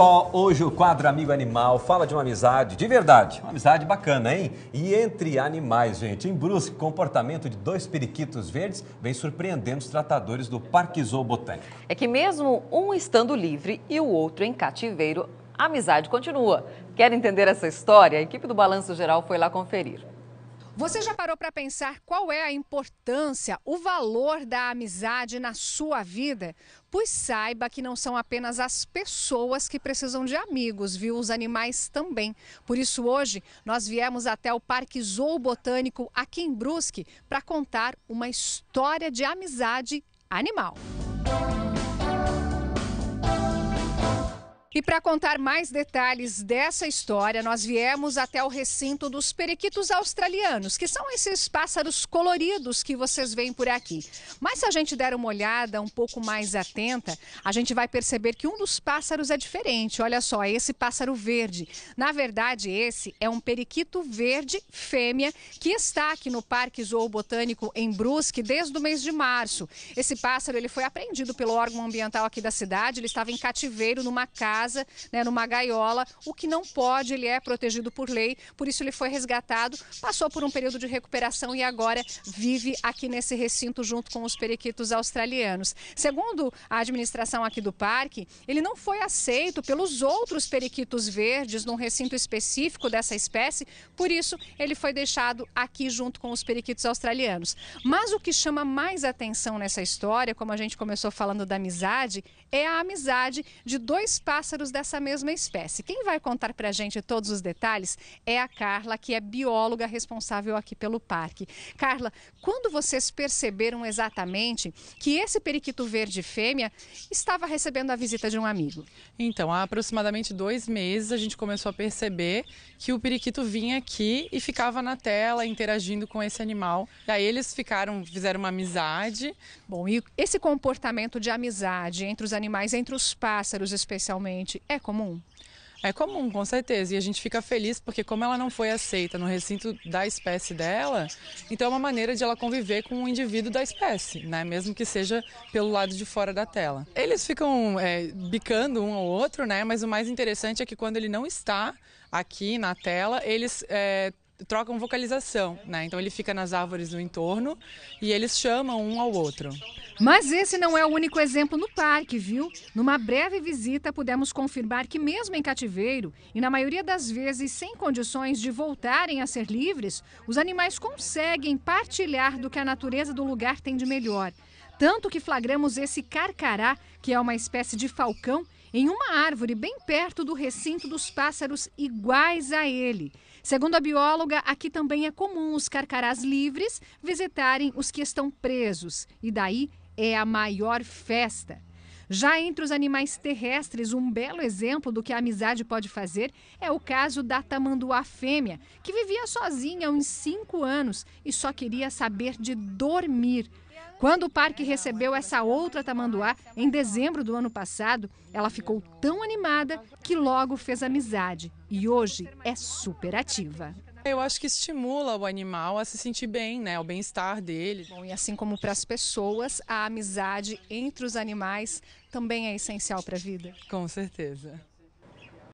Só hoje o quadro Amigo Animal fala de uma amizade de verdade, uma amizade bacana, hein? E entre animais, gente. Em Brusque, comportamento de dois periquitos verdes vem surpreendendo os tratadores do Parque Zoobotânico. É que mesmo um estando livre e o outro em cativeiro, a amizade continua. Quer entender essa história? A equipe do Balanço Geral foi lá conferir. Você já parou para pensar qual é a importância, o valor da amizade na sua vida? Pois saiba que não são apenas as pessoas que precisam de amigos, viu? Os animais também. Por isso, hoje, nós viemos até o Parque Zoobotânico, aqui em Brusque, para contar uma história de amizade animal. E para contar mais detalhes dessa história, nós viemos até o recinto dos periquitos australianos, que são esses pássaros coloridos que vocês veem por aqui. Mas se a gente der uma olhada um pouco mais atenta, a gente vai perceber que um dos pássaros é diferente. Olha só, é esse pássaro verde. Na verdade, esse é um periquito verde fêmea que está aqui no Parque Zoobotânico em Brusque desde o mês de março. Esse pássaro ele foi apreendido pelo órgão ambiental aqui da cidade, ele estava em cativeiro numa casa casa, né, numa gaiola. O que não pode, ele é protegido por lei, por isso ele foi resgatado, passou por um período de recuperação e agora vive aqui nesse recinto junto com os periquitos australianos. Segundo a administração aqui do parque, ele não foi aceito pelos outros periquitos verdes num recinto específico dessa espécie, por isso ele foi deixado aqui junto com os periquitos australianos. Mas o que chama mais atenção nessa história, como a gente começou falando da amizade, é a amizade de dois pássaros pássaros dessa mesma espécie. Quem vai contar para a gente todos os detalhes é a Carla, que é bióloga responsável aqui pelo parque. Carla, quando vocês perceberam exatamente que esse periquito verde fêmea estava recebendo a visita de um amigo? Então, há aproximadamente dois meses a gente começou a perceber que o periquito vinha aqui e ficava na tela interagindo com esse animal. E aí eles ficaram, fizeram uma amizade. Bom, e esse comportamento de amizade entre os animais, entre os pássaros especialmente, é comum? É comum, com certeza. E a gente fica feliz porque, como ela não foi aceita no recinto da espécie dela, então é uma maneira de ela conviver com o um indivíduo da espécie, né? Mesmo que seja pelo lado de fora da tela. Eles ficam é, bicando um ao outro, né? Mas o mais interessante é que quando ele não está aqui na tela, eles é, trocam vocalização, né? Então ele fica nas árvores no entorno e eles chamam um ao outro. Mas esse não é o único exemplo no parque, viu? Numa breve visita pudemos confirmar que mesmo em cativeiro e na maioria das vezes sem condições de voltarem a ser livres, os animais conseguem partilhar do que a natureza do lugar tem de melhor. Tanto que flagramos esse carcará, que é uma espécie de falcão, em uma árvore bem perto do recinto dos pássaros iguais a ele. Segundo a bióloga, aqui também é comum os carcarás livres visitarem os que estão presos, e daí é a maior festa. Já entre os animais terrestres, um belo exemplo do que a amizade pode fazer é o caso da tamanduá fêmea, que vivia sozinha há uns cinco anos e só queria saber de dormir. Quando o parque recebeu essa outra tamanduá em dezembro do ano passado, ela ficou tão animada que logo fez amizade e hoje é super ativa. Eu acho que estimula o animal a se sentir bem, né? O bem-estar dele. Bom, e assim como para as pessoas, a amizade entre os animais também é essencial para a vida. Com certeza.